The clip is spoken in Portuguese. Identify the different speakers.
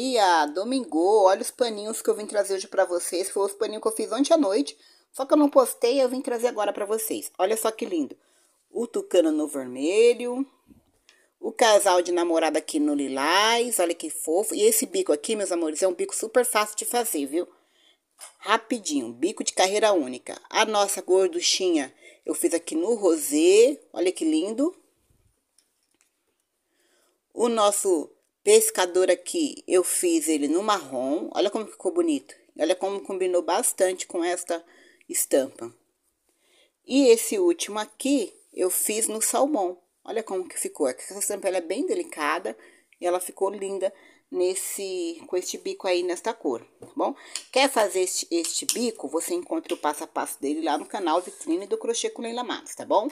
Speaker 1: Bia, ah, Domingo, olha os paninhos que eu vim trazer hoje para vocês. Foi os paninhos que eu fiz ontem à noite, só que eu não postei, eu vim trazer agora para vocês. Olha só que lindo. O tucano no vermelho, o casal de namorada aqui no lilás, olha que fofo. E esse bico aqui, meus amores, é um bico super fácil de fazer, viu? Rapidinho, bico de carreira única. A nossa gorduchinha eu fiz aqui no rosê. olha que lindo. O nosso pescador aqui, eu fiz ele no marrom. Olha como ficou bonito. Olha como combinou bastante com esta estampa. E esse último aqui, eu fiz no salmão. Olha como que ficou. É essa estampa é bem delicada e ela ficou linda nesse com este bico aí nesta cor, tá bom? Quer fazer este, este bico? Você encontra o passo a passo dele lá no canal Vitrine do Crochê com Leila Matos, tá bom?